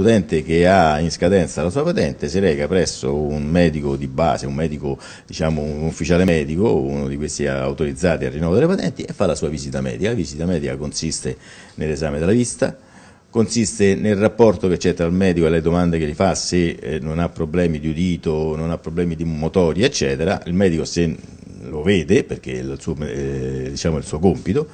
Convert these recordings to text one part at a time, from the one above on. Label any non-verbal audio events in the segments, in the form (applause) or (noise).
L'utente che ha in scadenza la sua patente si reca presso un medico di base, un medico, diciamo un ufficiale medico, uno di questi autorizzati al rinnovo delle patenti e fa la sua visita medica. La visita medica consiste nell'esame della vista, consiste nel rapporto che c'è tra il medico e le domande che gli fa, se eh, non ha problemi di udito, non ha problemi di motori, eccetera. Il medico se lo vede perché è il suo, eh, diciamo, il suo compito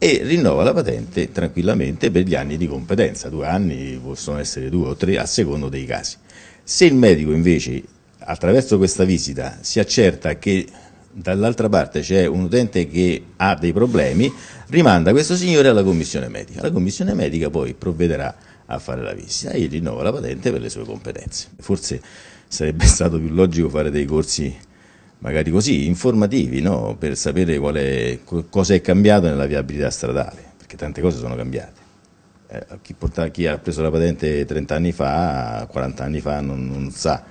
e rinnova la patente tranquillamente per gli anni di competenza, due anni possono essere due o tre a secondo dei casi. Se il medico invece attraverso questa visita si accerta che dall'altra parte c'è un utente che ha dei problemi, rimanda questo signore alla commissione medica. La commissione medica poi provvederà a fare la visita e rinnova la patente per le sue competenze. Forse sarebbe (laughs) stato più logico fare dei corsi magari così, informativi, no? per sapere è, cosa è cambiato nella viabilità stradale, perché tante cose sono cambiate. Eh, chi, porta, chi, ha preso la patente 30 anni fa, 40 anni fa, non, non sa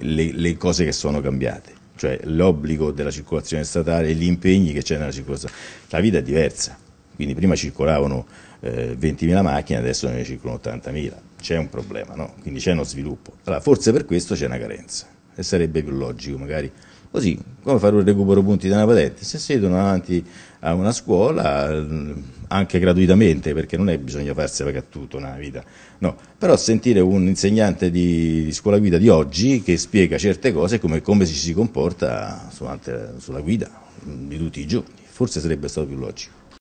le, le, cose che sono cambiate, cioè l'obbligo della circolazione stradale, gli impegni che c'è nella circolazione. La vita è diversa, quindi prima circolavano eh, 20.000 macchine, adesso ne circolano 80.000, c'è un problema, no? quindi c'è uno sviluppo. Allora, forse per questo c'è una carenza e sarebbe più logico magari. Così, come fare un recupero punti da una patente? Se siedono davanti a una scuola, mm, anche gratuitamente, perché non è bisogna farsi pagare tutto nella vita, no. Però sentire un insegnante di, scuola guida di oggi che spiega certe cose come, come si, si comporta sulla guida mm, di tutti i giorni, forse sarebbe stato più logico.